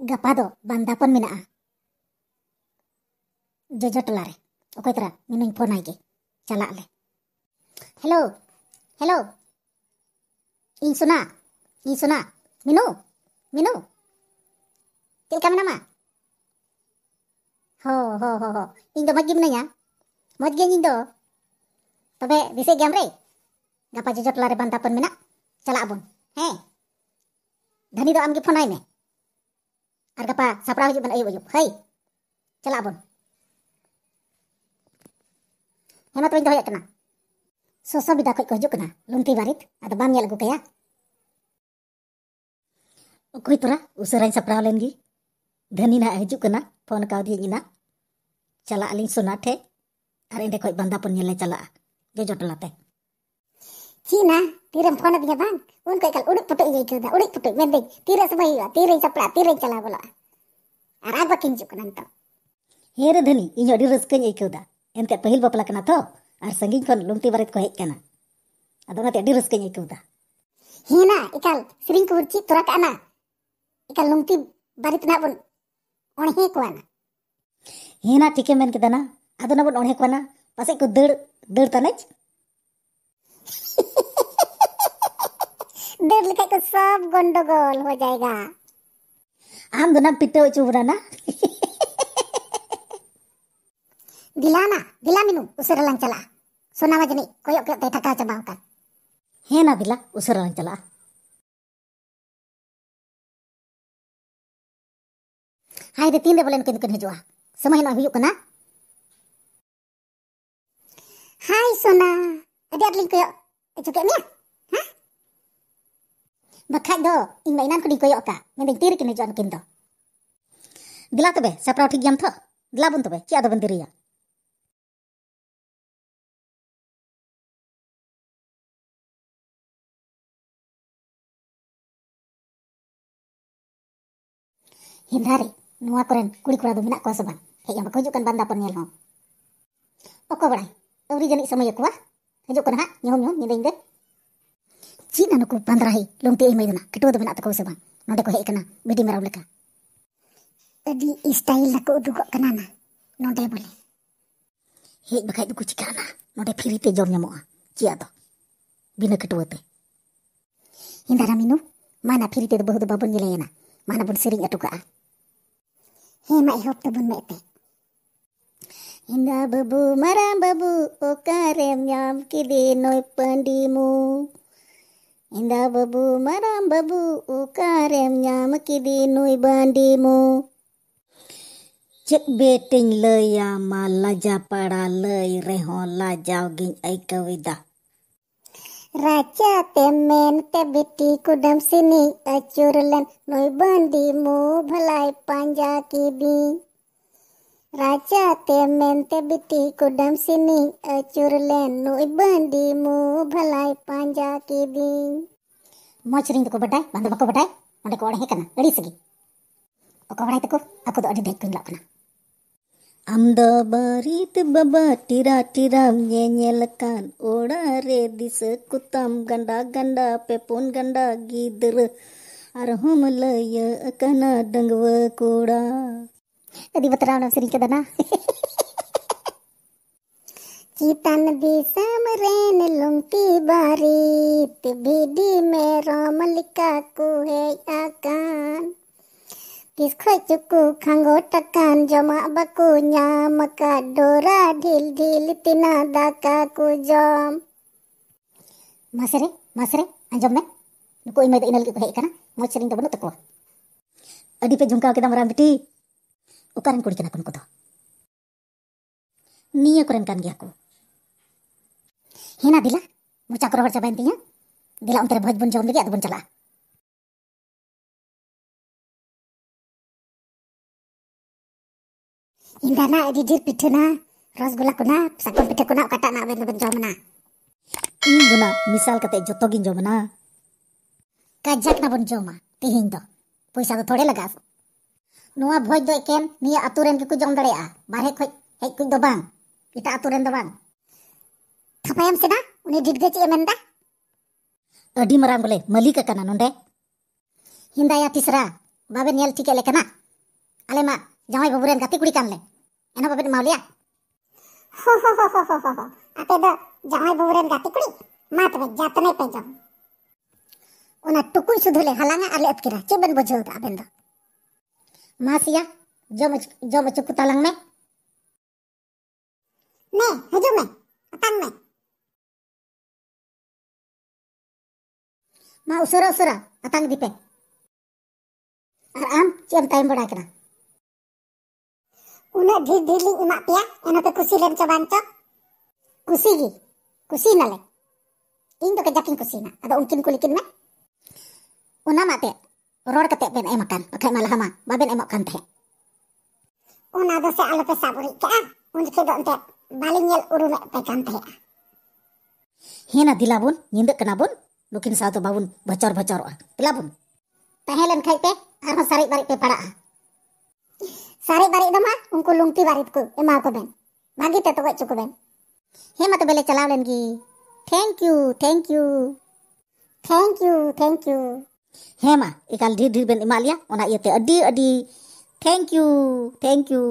gapado banda pun mina jojo telare oke okay, tera minum pun lagi cila le hello hello insuna, insuna, minu minu kita mina ma ho ho ho ho Indo magi ya? mina ya magi ini do tobe bisa gamre gapado jojo telare banda pun mina cila abun heh dani do amgi pun aja apa sapra hujub ban ayub ayub hei celak pun hema pintu tuh kena Susah bida koi kojuk kena Lunti barit atau bam nyel gupe ya ukui tura usurain sapra lagi. Dan ini na ayujuk kena pon kau di nyina celak aling sunat he ar ende koi banda pun nyel celak jojot latek Cina tiram pona pinya bank. Un kai kal uruk putu iye chuda, uruk putu mende, tiram sama iwa, tiram isa tiram tira isa lagu loa. Arab bakin juk nanto. inyo di ruske nye chuda. Ente pahil bapla kana to, ar kon lungti barit kohek kana. Ado nate di ruske nye chuda. Hina, ikal sering kurci turak ana. Ikal lungti barit na pun on hek wana. Hina tike men kita na, ado na bun on hek wana, pasai kudur, dur ᱫᱟᱹᱲ ᱞᱮᱠᱷᱟᱡ ᱠᱚ ᱥᱚᱵ ᱜᱚᱱᱰᱚᱜᱳᱞ ᱦᱚ ᱡᱟᱭᱜᱟ ᱟᱢ ᱫᱚ ᱱᱟ ᱯᱤᱴᱟᱹᱣ ᱦᱚᱪᱚ ᱵᱚᱱᱟ ᱫᱤᱞᱟᱱᱟ ᱫᱤᱞᱟ ᱢᱤᱱᱩ ᱩᱥᱟᱹᱨᱟ ᱞᱟᱝ ᱪᱟᱞᱟᱜᱼᱟ ᱥᱚᱱᱟᱢᱟ ᱡᱟᱹᱱᱤᱡ ᱠᱚᱭᱚᱜ ᱠᱚᱭᱚᱜ ᱛᱮ ᱛᱷᱟᱠᱟᱣ ᱪᱟᱵᱟᱣ ᱟᱠᱟᱱ ᱦᱮᱸ ᱱᱟ ᱫᱤᱞᱟ ᱩᱥᱟᱹᱨᱟ ᱞᱟᱝ ᱪᱟᱞᱟᱜᱼᱟ ᱦᱟᱭ ᱨᱮ ᱛᱤᱱ ᱨᱮ ᱵᱚᱞᱮ ᱱᱩᱠᱤᱱ ᱫᱚᱠᱤᱱ ᱦᱤᱡᱩᱜᱼᱟ ᱥᱚᱢᱚᱭ ᱱᱚᱜ ᱦᱩᱭᱩᱜ ᱠᱟᱱᱟ ᱦᱟᱭ ᱥᱚᱱᱟ ᱟᱹᱰᱤ ᱟᱴ ᱞᱤᱧ ᱠᱚᱭᱚᱜ ᱦᱚᱪᱚ ᱠᱮᱫ ᱢᱮᱭᱟ bakha do in mai nan ko dikoy oka me ding tir ki ne jan kin do gila to be sapra thik yam tho gila be ki adabun diriya hindari nuwa koren kuri kura do minak ko saban he yam ko jukan banda pon nyel ho oko bra tori jani samoy ko wa jukan nyom nyom ni ding cina nuku bandra hi long tei mei ketua dabe na teko seba na teko hei kena bedi merau leka tadi istai leka udu kok kena na boleh hei bakai duku cika na non tei piri tei jomnya moa cia to bina ketua te hindara minu mana piri tei dabe hudu babun jilai na mana bun sering hei mai hok te bun mei te Indah babu, marah babu, oh karem nyam, kidi noy Inda babu maram babu ukarem nyam kidi nui bandimu. Cek beting leya ma laja pada lei rehon lajau ging ai kawida. Raja temen te biti kudam sini acurlen nui bandimu bhalai panja kidi. Raja te mente biti kudam sini acurlen nu ibandi mu bhalai panja kidi. ᱢᱚᱡᱽ ᱨᱤᱧ ᱛᱟᱠᱚ ᱵᱟᱰᱟᱭ ᱵᱟᱝ ᱫᱚ ᱵᱟᱠᱚ ᱵᱟᱰᱟᱭ ᱚᱸᱰᱮ ᱠᱚ ᱚᱲᱦᱮ ᱠᱟᱱᱟ ᱟᱹᱲᱤᱥ ᱜᱮ ᱚᱠᱟ ᱵᱟᱲᱟᱭ ᱛᱟᱠᱚ ᱟᱠᱚ ᱫᱚ ᱟᱹᱰᱤ ᱫᱷᱟᱹᱭ ᱠᱚ ᱧᱮᱞᱚᱜ ᱠᱟᱱᱟ ᱟᱢ ᱫᱚ ᱵᱟᱨᱤᱛ ᱵᱟᱵᱟ ᱴᱤᱨᱟ ᱴᱤᱨᱟᱢ ᱧᱮᱧᱮᱞ ᱠᱟᱱ ᱚᱲᱟᱜ ᱨᱮ ᱫᱤᱥᱟᱹ ᱠᱚᱛᱟᱢ ᱜᱟᱸᱰᱟ ᱜᱟᱸᱰᱟ ᱯᱮ ᱯᱩᱱ ᱜᱟᱸᱰᱟ ᱜᱤᱫᱽᱨᱟᱹ ᱟᱨᱦᱚᱸᱢ ᱞᱟᱹᱭ ᱟᱠᱟᱱᱟ ᱰᱟᱺᱜᱽᱣᱟᱹ ᱠᱚᱲᱟ Tadi beterawan sering sering kedana. Kita nabi sama rene lungti bari tibi di melikaku malika ku akan. Kis kue cuku kanggo kan jama bakunya maka dora dil dil ti nada kaku jom. Masere, masere, anjom me. Nuku imai da inal ku hei karena Mau sering tabana takwa. Adi pe jungka kita merambiti ukuran kuri kena kunkuto. Niya kuren kan giaku. Hina dila, mu cakro harca bentinya, dila untar bahaj bun jom lagi atau bun cala. Indana edijir pituna, ros gula kuna, sakon pita kuna, kata na bentu bun jom na. misal kata jotogin jom na. Kajak na bun jom na, tihindo. Puisa tu thode lagafu. ᱱᱚᱣᱟ ᱵᱷᱚᱡᱽ ᱫᱚ ᱮᱠᱮᱱ ᱱᱤᱭᱟᱹ ᱟᱛᱳ ᱨᱮᱱ ᱜᱮᱠᱚ ᱡᱚᱢ ᱫᱟᱲᱮᱭᱟᱜᱼᱟ ᱵᱟᱨᱦᱮ ᱠᱷᱚᱡ ᱦᱮᱡ ᱠᱚ ᱫᱚ ᱵᱟᱝ ᱮᱴᱟᱜ ᱟᱛᱳ ᱨᱮᱱ ᱫᱚ ᱵᱟᱝ ᱛᱷᱟᱯᱟᱭᱟᱢ ᱥᱮᱫᱟ ᱩᱱᱤ ᱰᱤᱰᱜᱟᱹ ᱪᱮᱫ ᱮ ᱢᱮᱱᱫᱟ ᱟᱹᱰᱤ ᱢᱟᱨᱟᱝ ᱵᱚᱞᱮ ᱢᱟᱹᱞᱤᱠ ᱟᱠᱟᱱᱟ ᱱᱚᱸᱰᱮ ᱦᱤᱸᱫᱟᱭᱟ ᱛᱤᱥᱨᱟ ᱵᱟᱵᱮᱱ ᱧᱮᱞ ᱴᱷᱤᱠ ᱞᱮ ᱠᱟᱱᱟ ᱟᱞᱮ ᱢᱟ ᱡᱟᱶᱟᱭ ᱵᱟᱹᱵᱩ ᱨᱮᱱ ᱜᱟᱛᱮ ᱠᱩᱲᱤ ᱠᱟᱱᱞᱮ ᱮᱱᱦᱚᱸ ᱵᱟᱵᱮᱱ ᱮᱢᱟᱣ ᱞᱮᱭᱟ ᱦᱚ ᱦᱚ ᱦᱚ ᱦᱚ ᱦᱚ ᱟᱯᱮ ᱫᱚ ᱡᱟᱶᱟᱭ ᱵᱟᱹᱵᱩ ᱨᱮᱱ ᱜᱟᱛᱮ ᱠᱩᱲᱤ ᱢᱟ ᱛᱚᱵᱮ ᱡᱟᱛᱱᱮ ᱯᱮ ᱡᱚᱢ ᱚᱱᱟ ᱴᱩᱠᱩᱡ ᱥᱩᱫᱷᱩ ᱞᱮ ᱦᱟᱞᱟᱝᱟ ᱟᱨ ᱞᱮ ᱟᱹᱛᱠᱤᱨᱟ ᱪᱮᱫ ᱵᱮᱱ ᱵᱩᱡᱷᱟᱹᱣ ᱮᱫᱟ ᱟᱵᱮᱱ ᱫᱚ मासिया जो मच, जो मुझ कुतलंग में मैं हजू में अतंग में मा उसरा उसरा अतंग दीपे और आम चम टाइम बड़ा करा उन्हें ढीर ढीर ली इमा पिया एनो पे तो कुसी लेम चबान तो कुसी गी कुसी नले इन तो के जकिन कुसी ना अदा उनकिन को लेकिन मैं उना माते ror kate pen ay makan pakai malahama babin ay makan teh una do se alope saburi ka un ke ah. do ente balin yel urume pegan teh hina dilabun nyindak kenabun lukin satu babun bocor bocor ah. dilabun tahelen kai teh arma sari bari pe para ah. sari bari do ma ungku lungti bari ku ema ko ben bagi te to cukup ben hema to beli chalaulen gi thank you thank you thank you thank you Hema, ikal di di ben imalia, ona iya te adi adi. Thank you, thank you.